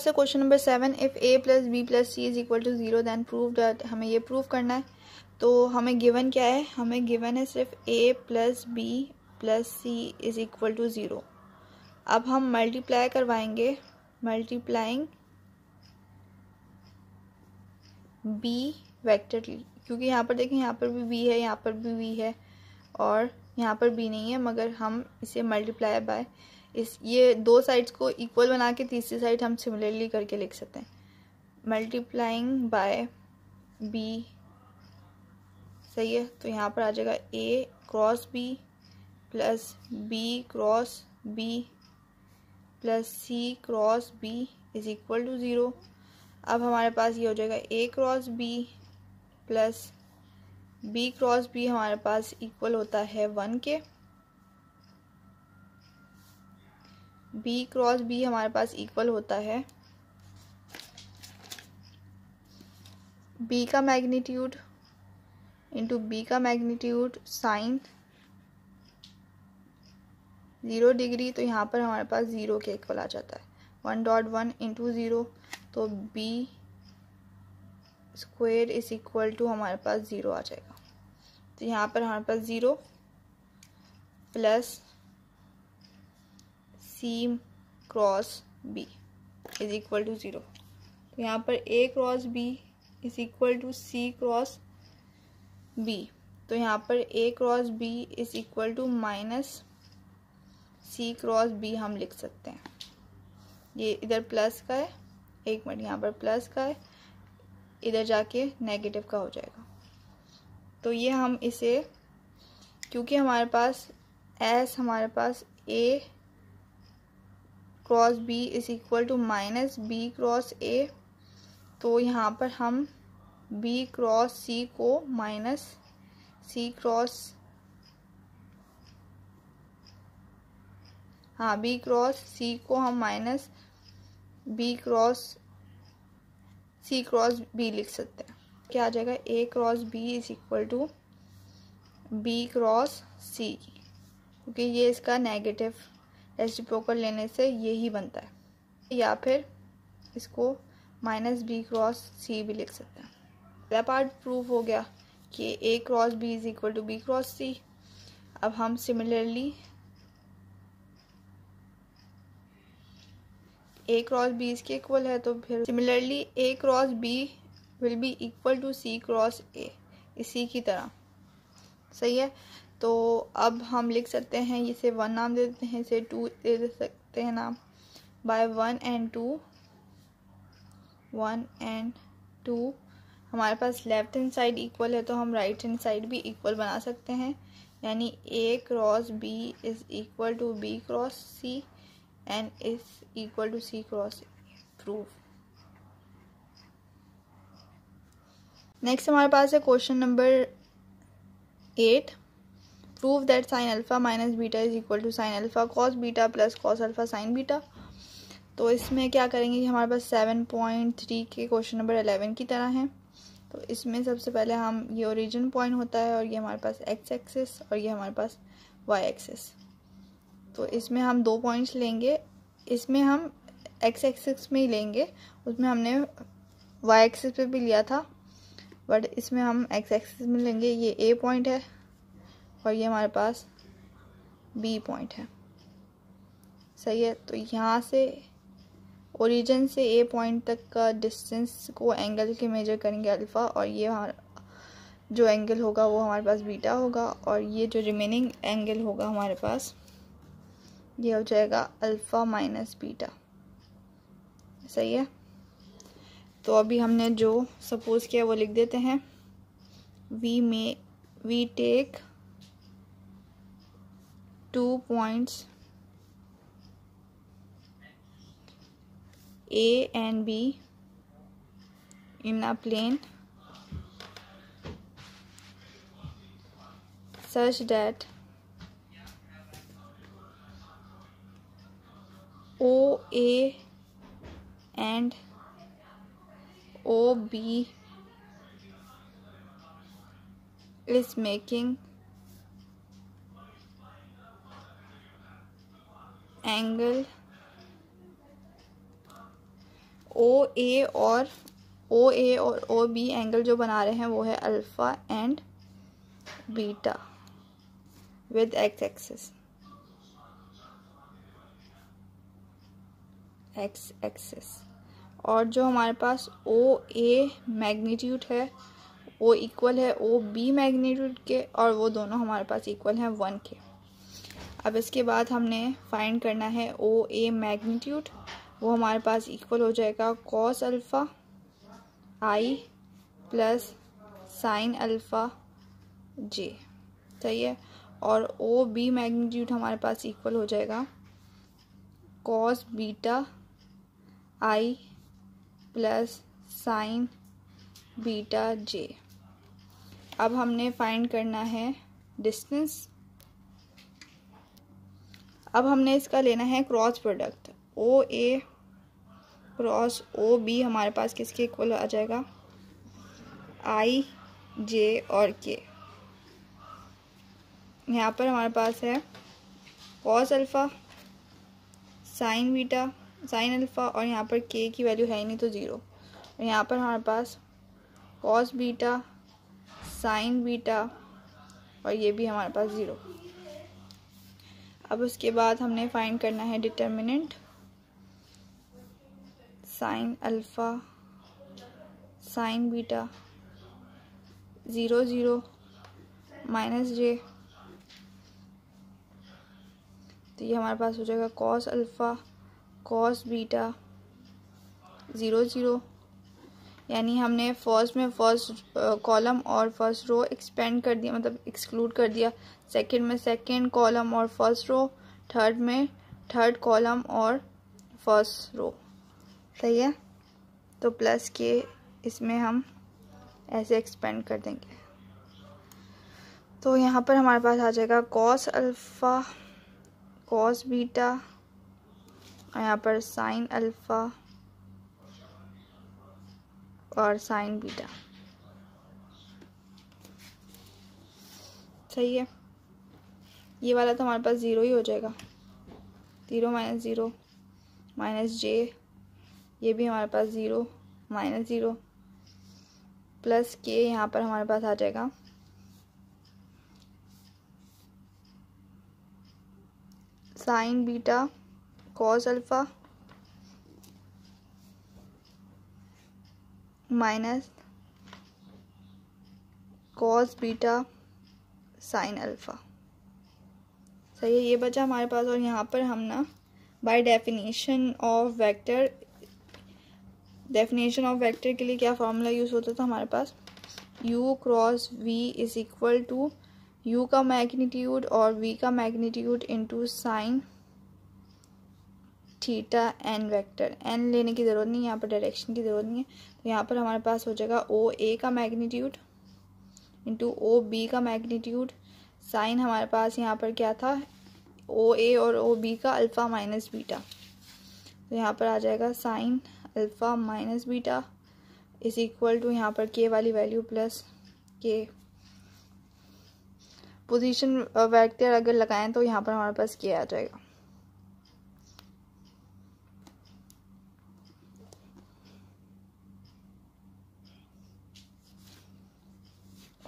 पास से question number seven if A plus B plus C is equal to zero then prove that हमें ये prove करना है तो हमें गिवन क्या है हमें गिवन है सिर्फ A plus B plus C is equal to zero अब हम मल्टीप्लाई करवाएंगे मल्टीप्लाइंग बी वैक्टर क्योंकि यहाँ पर देखें यहाँ पर भी बी है यहाँ पर भी वी है और यहाँ पर बी नहीं है मगर हम इसे मल्टीप्लाई बाय इस ये दो साइड्स को इक्वल बना के तीसरी साइड हम सिमिलरली करके लिख सकते हैं मल्टीप्लाइंग बाय बी सही है तो यहाँ पर आ जाएगा A cross B plus B cross B plus C cross B is equal to zero अब हमारे पास ये हो जाएगा A cross B plus B cross B हमारे पास इक्वल होता है वन के बी क्रॉस बी हमारे पास इक्वल होता है बी का मैग्नीट्यूड इंटू बी का मैग्नीट्यूड साइन ज़ीरो डिग्री तो यहाँ पर हमारे पास ज़ीरो के इक्वल आ जाता है one dot one into zero तो B square is equal to हमारे पास ज़ीरो आ जाएगा तो यहाँ पर हमारे पास zero plus C cross B is equal to zero तो यहाँ पर A cross B is equal to C cross B तो यहाँ पर A cross B is equal to minus C cross B हम लिख सकते हैं ये इधर प्लस का है एक मिनट यहाँ पर प्लस का है इधर जाके नेगेटिव का हो जाएगा तो ये हम इसे क्योंकि हमारे पास एस हमारे पास A cross B is equal to minus B cross A तो यहाँ पर हम बी क्रॉस सी को माइनस सी क्रॉस हाँ बी क्रॉस सी को हम minus B cross C cross B लिख सकते हैं क्या आ जाएगा A cross B is equal to B cross C क्योंकि ये इसका नेगेटिव रेसिप्रोकल लेने से ये ही बनता है या फिर इसको माइनस बी क्रॉस सी भी लिख सकते हैं पहला पार्ट प्रूफ हो गया कि A cross B is equal to B cross C अब हम सिमिलरली ए क्रॉस बी इसके इक्वल है तो फिर similarly A cross B will be equal to C cross A इसी की तरह सही है तो अब हम लिख सकते हैं इसे वन नाम दे देते हैं इसे टू दे दे सकते हैं नाम by one and two one and two हमारे पास लेफ्ट हैंड साइड इक्वल है तो हम राइट हैंड साइड भी इक्वल बना सकते हैं यानी A cross B is equal to B cross C and is equal to C cross proof next हमारे पास है question number eight prove that sine alpha minus beta is equal to sine alpha cos beta plus cos alpha sine beta तो इसमें क्या करेंगे कि हमारे पास सेवन पॉइंट थ्री के क्वेश्चन नंबर अलेवन की तरह है तो इसमें सबसे पहले हम ये ओरिजिन पॉइंट होता है और ये हमारे पास एक्स एक्सेस और ये हमारे पास वाई एक्सेस तो इसमें हम दो पॉइंट्स लेंगे इसमें हम एक्स एक्सेस में ही लेंगे उसमें हमने वाई एक्सेस पे भी लिया था बट इसमें हम एक्स एक्सेस में लेंगे ये ए पॉइंट है और ये हमारे पास बी पॉइंट है सही है तो यहाँ से ओरिजिन से ए पॉइंट तक का डिस्टेंस को एंगल के मेजर करेंगे अल्फ़ा और ये जो एंगल होगा वो हमारे पास बीटा होगा और ये जो रिमेनिंग एंगल होगा हमारे पास ये हो जाएगा अल्फ़ा माइनस बीटा सही है तो अभी हमने जो सपोज़ किया वो लिख देते हैं we may we take two points A and B in a plane such that OA and OB is making angle O A और ओ ए और ओ बी एंगल जो बना रहे हैं वो है alpha and beta with X axis X axis और जो हमारे पास ओ ए मैग्नीट्यूड है वो इक्वल है ओ बी मैग्नीट्यूड के और वो दोनों हमारे पास इक्वल हैं वन के अब इसके बाद हमने फाइंड करना है ओ ए मैग्नीट्यूड वो हमारे पास इक्वल हो जाएगा cos alpha I plus sine alpha J सही है और ओ बी मैग्नीट्यूड हमारे पास इक्वल हो जाएगा cos beta I plus sine beta J अब हमने फाइंड करना है डिस्टेंस अब हमने इसका लेना है cross product O A cross O B हमारे पास किसके इक्वल आ जाएगा आई जे और के यहाँ पर हमारे पास है cos alpha sine beta sine alpha और यहाँ पर के की वैल्यू है ही नहीं तो ज़ीरो यहाँ पर हमारे पास कॉस बीटा साइन बीटा और ये भी हमारे पास ज़ीरो अब उसके बाद हमने फाइंड करना है determinant sine alpha sine beta zero zero minus J तो ये हमारे पास हो जाएगा cos alpha cos beta zero zero यानी हमने फर्स्ट में फर्स्ट कॉलम और फर्स्ट रो एक्सपेंड कर दिया मतलब एक्सक्लूड कर दिया सेकंड में सेकंड कॉलम और फर्स्ट रो थर्ड में थर्ड कॉलम और फर्स्ट रो सही है तो प्लस के इसमें हम ऐसे एक्सपेंड कर देंगे तो यहाँ पर हमारे पास आ जाएगा कॉस अल्फ़ा कॉस बीटा और यहाँ पर साइन अल्फ़ा और साइन बीटा सही है ये वाला तो हमारे पास ज़ीरो ही हो जाएगा zero minus zero minus J ये भी हमारे पास zero minus zero plus K यहाँ पर हमारे पास आ जाएगा sine beta cos alpha minus cos beta sine alpha सही है ये बचा हमारे पास और यहाँ पर हम ना by definition of vector definition of vector के लिए क्या फार्मूला यूज़ होता था हमारे पास u cross v is equal to u का मैग्नीट्यूड और v का magnitude into sine theta N vector N लेने की ज़रूरत नहीं है यहाँ पर डायरेक्शन की ज़रूरत नहीं है तो यहाँ पर हमारे पास हो जाएगा ओ ए का मैग्नीट्यूड इंटू ओ बी का मैग्नीट्यूड साइन हमारे पास यहाँ पर क्या था ओ ए और ओ बी का अल्फ़ा माइनस बीटा तो यहाँ पर आ जाएगा sine alpha minus beta is equal to यहाँ पर के वाली value plus K position vector अगर लगाएं तो यहाँ पर हमारे पास के आ जाएगा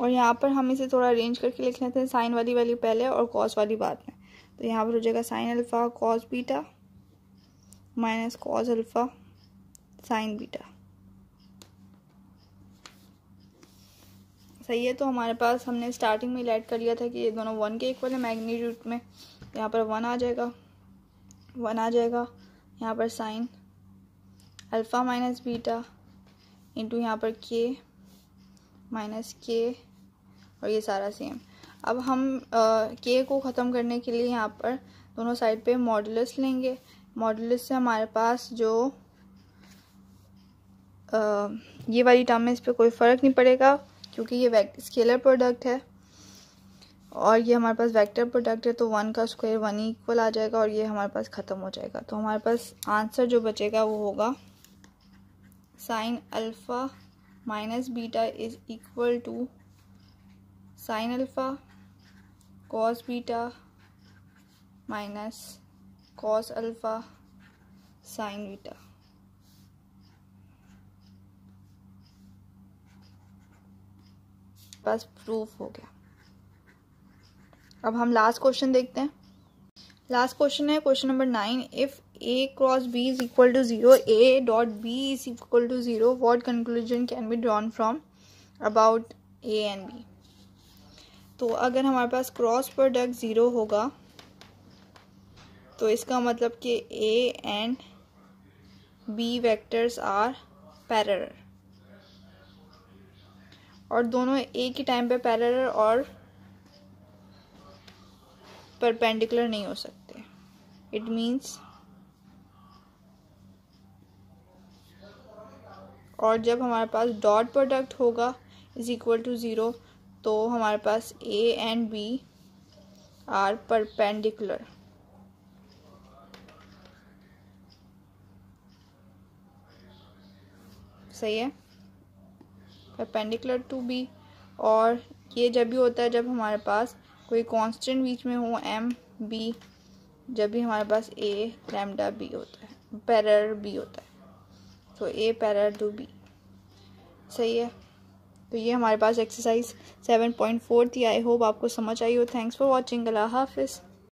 और यहाँ पर हम इसे थोड़ा अरेंज करके लिख लेते हैं साइन वाली वाली पहले और कॉस वाली बाद में तो यहाँ पर हो जाएगा sine alpha cos beta minus cos alpha sine beta सही है तो हमारे पास हमने स्टार्टिंग में लाइट कर लिया था कि ये दोनों वन के इक्वल है मैग्नीट्यूड में तो यहाँ पर वन आ जाएगा वन आ जाएगा यहाँ पर sine alpha minus beta into यहाँ पर के माइनस के और ये सारा सेम अब हम के को ख़त्म करने के लिए यहाँ पर दोनों साइड पे मॉडल्स लेंगे मॉडल्स से हमारे पास जो आ, ये वाली टर्म में इस पर कोई फ़र्क नहीं पड़ेगा क्योंकि ये स्केलर प्रोडक्ट है और ये हमारे पास वेक्टर प्रोडक्ट है तो वन का स्क्वायर वन इक्वल आ जाएगा और ये हमारे पास ख़त्म हो जाएगा तो हमारे पास आंसर जो बचेगा वो होगा sine alpha minus beta is equal to sine alpha cos beta minus cos alpha sine beta बस प्रूफ हो गया अब हम लास्ट क्वेश्चन देखते हैं लास्ट क्वेश्चन है question number nine if A cross B is equal to zero A dot B is equal to zero what conclusion can be drawn from about A and B तो अगर हमारे पास cross product zero होगा तो इसका मतलब कि A and B vectors are parallel और दोनों ए के टाइम पे पैरर और परपेंडिकुलर नहीं हो सकते इट मीन्स और जब हमारे पास डॉट प्रोडक्ट होगा इज़ इक्वल टू ज़ीरो तो हमारे पास A and B are perpendicular सही है परपेंडिकुलर टू बी और ये जब भी होता है जब हमारे पास कोई कांस्टेंट बीच में हो एम बी जब भी हमारे पास ए लैम्डा बी होता है पैरर बी होता है तो ए पैरा टू बी सही है तो ये हमारे पास एक्सरसाइज सेवन पॉइंट फोर थी आई होप आपको समझ आई हो थैंक्स फॉर वॉचिंग अल्लाह हाफिज़